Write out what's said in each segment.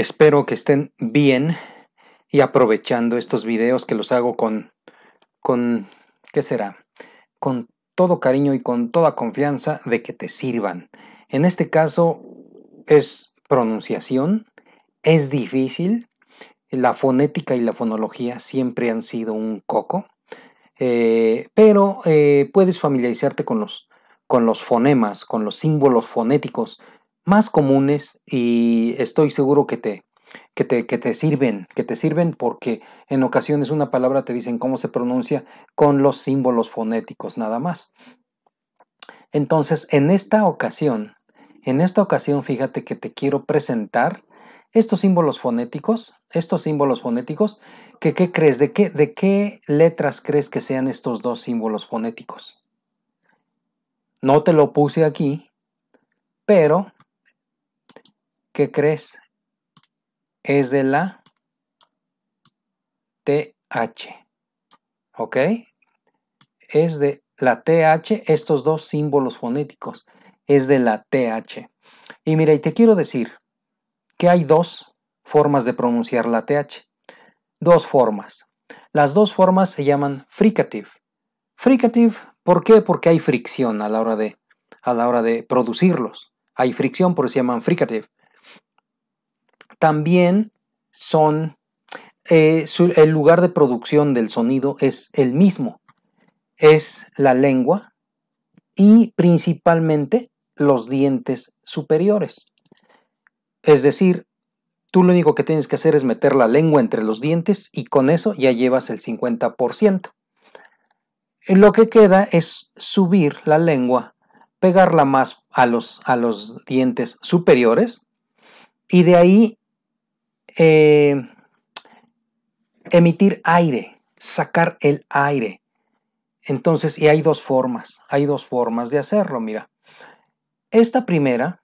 espero que estén bien y aprovechando estos videos que los hago con, con, ¿qué será? Con todo cariño y con toda confianza de que te sirvan. En este caso es pronunciación, es difícil, la fonética y la fonología siempre han sido un coco, eh, pero eh, puedes familiarizarte con los, con los fonemas, con los símbolos fonéticos, más comunes y estoy seguro que te, que te, que te sirven, que te sirven porque en ocasiones una palabra te dicen cómo se pronuncia con los símbolos fonéticos nada más. Entonces, en esta ocasión, en esta ocasión, fíjate que te quiero presentar estos símbolos fonéticos, estos símbolos fonéticos, que qué crees, de qué, de qué letras crees que sean estos dos símbolos fonéticos. No te lo puse aquí, pero ¿Qué crees? Es de la TH. ¿Ok? Es de la TH, estos dos símbolos fonéticos. Es de la TH. Y mira, y te quiero decir que hay dos formas de pronunciar la TH. Dos formas. Las dos formas se llaman fricative. Fricative, ¿por qué? Porque hay fricción a la hora de, a la hora de producirlos. Hay fricción, por eso se llaman fricative. También son, eh, el lugar de producción del sonido es el mismo, es la lengua y principalmente los dientes superiores. Es decir, tú lo único que tienes que hacer es meter la lengua entre los dientes y con eso ya llevas el 50%. Lo que queda es subir la lengua, pegarla más a los, a los dientes superiores y de ahí eh, emitir aire, sacar el aire. Entonces, y hay dos formas, hay dos formas de hacerlo, mira. Esta primera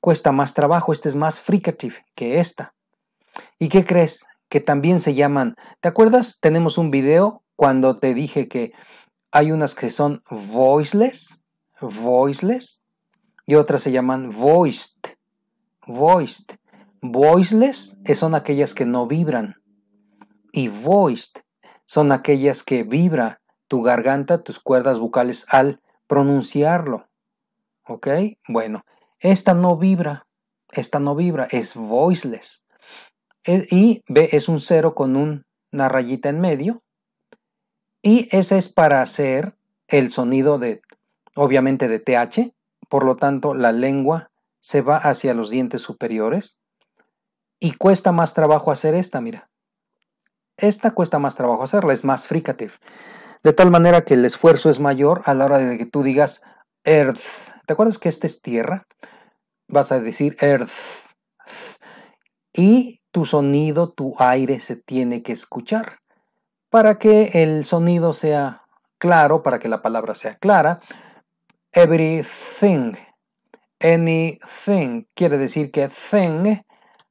cuesta más trabajo, esta es más fricative que esta. ¿Y qué crees? Que también se llaman, ¿te acuerdas? Tenemos un video cuando te dije que hay unas que son voiceless, voiceless, y otras se llaman voiced, voiced. Voiceless eh, son aquellas que no vibran. Y voiced son aquellas que vibra tu garganta, tus cuerdas vocales al pronunciarlo. ¿Ok? Bueno, esta no vibra. Esta no vibra. Es voiceless. E, y B es un cero con una rayita en medio. Y ese es para hacer el sonido de, obviamente, de TH. Por lo tanto, la lengua se va hacia los dientes superiores y cuesta más trabajo hacer esta, mira. Esta cuesta más trabajo hacerla, es más fricative. De tal manera que el esfuerzo es mayor a la hora de que tú digas earth. ¿Te acuerdas que esta es tierra? Vas a decir earth. Y tu sonido, tu aire se tiene que escuchar para que el sonido sea claro, para que la palabra sea clara. Everything, anything, quiere decir que thing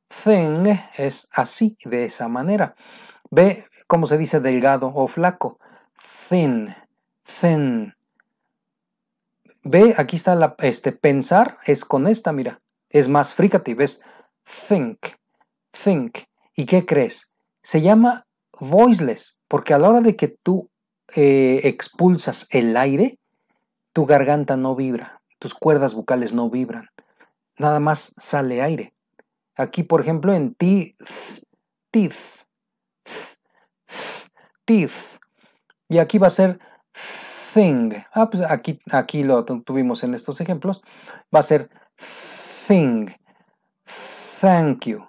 Thing es así, de esa manera. Ve cómo se dice delgado o flaco. Thin, thin. Ve, aquí está este, pensar es con esta, mira. Es más fricative, es think, think. ¿Y qué crees? Se llama voiceless, porque a la hora de que tú eh, expulsas el aire, tu garganta no vibra, tus cuerdas vocales no vibran. Nada más sale aire. Aquí, por ejemplo, en tis, teeth, teeth. Y aquí va a ser thing. Ah, pues aquí, aquí lo tuvimos en estos ejemplos. Va a ser thing. Thank you.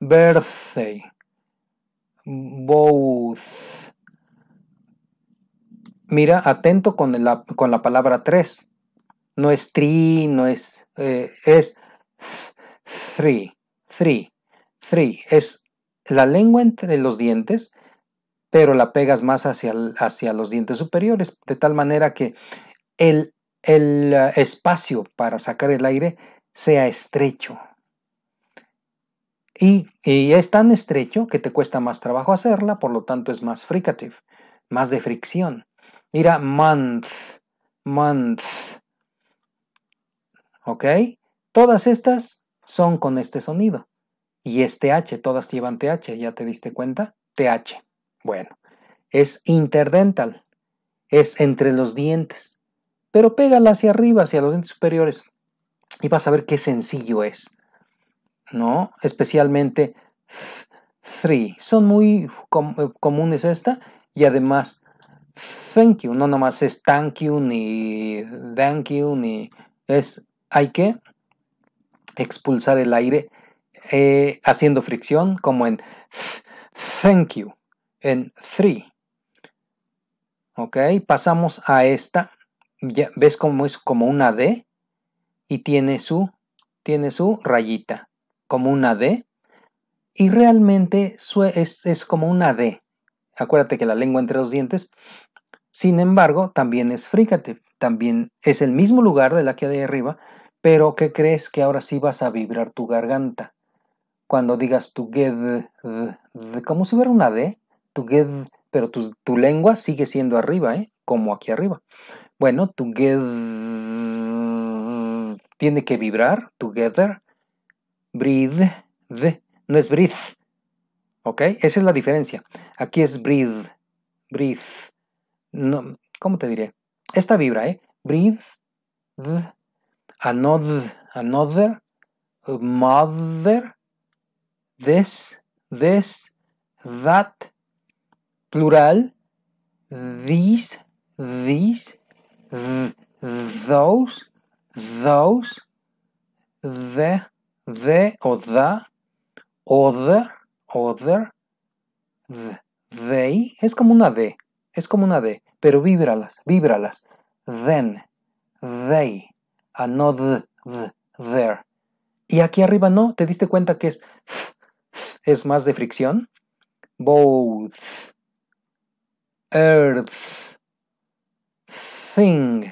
Birthday. Both. Mira, atento con la, con la palabra tres. No es tri, no es... Eh, es three three. Three es la lengua entre los dientes, pero la pegas más hacia, hacia los dientes superiores, de tal manera que el, eh, espacio para sacar el aire sea estrecho. Y, y, es tan estrecho que te cuesta más trabajo hacerla, por lo tanto es más fricative, más de fricción. Mira, month, month. ¿Ok? Todas estas son con este sonido. Y este h todas llevan TH, ¿ya te diste cuenta? TH. Bueno, es interdental, es entre los dientes, pero pégala hacia arriba, hacia los dientes superiores, y vas a ver qué sencillo es. ¿No? Especialmente three. Son muy eh, comunes esta, y además thank you, no nomás es thank you, ni thank you, ni es hay que expulsar el aire eh, haciendo fricción, como en thank you, en three. Ok, pasamos a esta. Ya, ¿Ves cómo es como una D? Y tiene su, tiene su rayita, como una D. Y realmente es, es como una D. Acuérdate que la lengua entre los dientes. Sin embargo, también es fricative. También es el mismo lugar de la que hay arriba, pero ¿qué crees que ahora sí vas a vibrar tu garganta? Cuando digas together, como si fuera una D, together, pero tu, lengua sigue siendo arriba, ¿eh? Como aquí arriba. Bueno, together tiene que vibrar, together, breathe, no es breathe, ¿ok? Esa es la diferencia. Aquí es breathe, breathe, no, ¿cómo te diré? Esta vibra, ¿eh? Breathe, another, another mother, this, this, that, plural, these, these, those, those, the, the o the, other, other, they, es como una D, es como una D, pero víbralas, víbralas, then, they, a no there. Y aquí arriba no, ¿te diste cuenta que es es más de fricción? Both, earth, thing.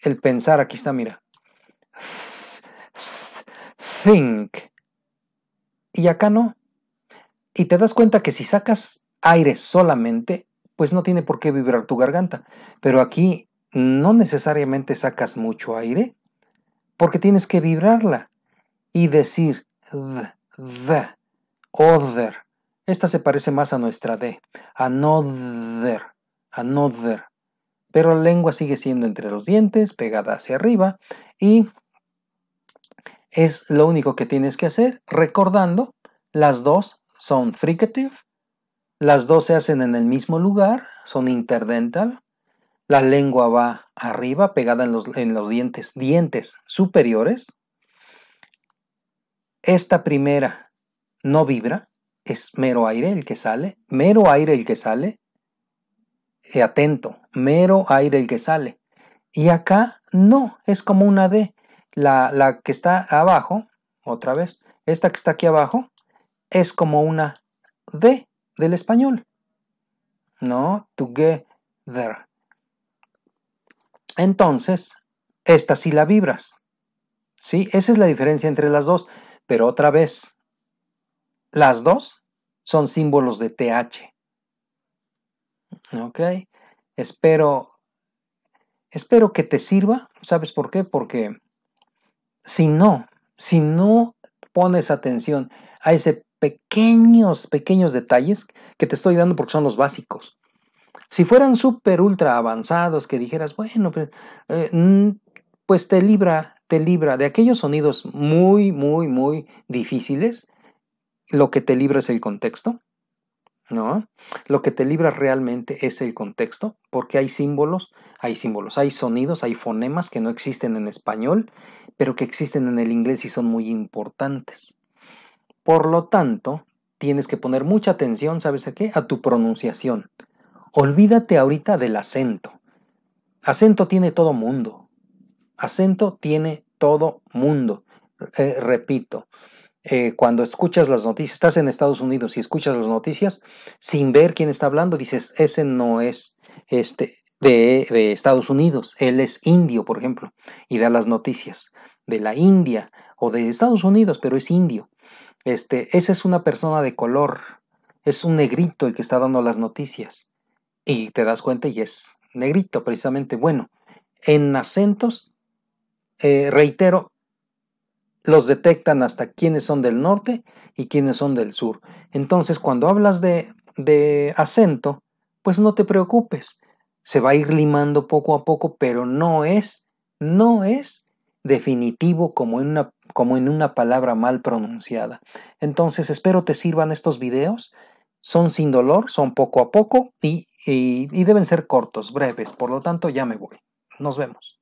El pensar, aquí está, mira. Think. Y acá no. Y te das cuenta que si sacas aire solamente, pues no tiene por qué vibrar tu garganta. Pero aquí no necesariamente sacas mucho aire, porque tienes que vibrarla y decir d the, other. Esta se parece más a nuestra D, another, another. Pero la lengua sigue siendo entre los dientes, pegada hacia arriba, y es lo único que tienes que hacer, recordando, las dos son fricative, las dos se hacen en el mismo lugar, son interdental, la lengua va arriba, pegada en los, dientes, dientes superiores. Esta primera no vibra, es mero aire el que sale, mero aire el que sale, eh, atento, mero aire el que sale. Y acá no, es como una D. La, la que está abajo, otra vez, esta que está aquí abajo, es como una D del español. No, together. Entonces, esta sí la vibras. ¿Sí? Esa es la diferencia entre las dos. Pero otra vez, las dos son símbolos de TH. ¿Ok? Espero, espero que te sirva. ¿Sabes por qué? Porque si no, si no pones atención a ese pequeños, pequeños detalles que te estoy dando porque son los básicos. Si fueran súper ultra avanzados que dijeras, bueno, pues, eh, mm, pues, te libra, te libra de aquellos sonidos muy, muy, muy difíciles, lo que te libra es el contexto, ¿no? Lo que te libra realmente es el contexto, porque hay símbolos, hay símbolos, hay sonidos, hay fonemas que no existen en español, pero que existen en el inglés y son muy importantes. Por lo tanto, tienes que poner mucha atención, ¿sabes a qué? A tu pronunciación. Olvídate ahorita del acento. Acento tiene todo mundo. Acento tiene todo mundo. Eh, repito, eh, cuando escuchas las noticias, estás en Estados Unidos y escuchas las noticias sin ver quién está hablando, dices, ese no es este de, Estados Unidos, él es indio, por ejemplo, y da las noticias de la India o de Estados Unidos, pero es indio. Este, esa es una persona de color, es un negrito el que está dando las noticias y te das cuenta y es negrito precisamente. Bueno, en acentos, eh, reitero, los detectan hasta quiénes son del norte y quiénes son del sur. Entonces, cuando hablas de, de acento, pues no te preocupes, se va a ir limando poco a poco, pero no es, no es definitivo como en una, como en una palabra mal pronunciada. Entonces, espero te sirvan estos videos son sin dolor, son poco a poco y y, deben ser cortos, breves, por lo tanto ya me voy. Nos vemos.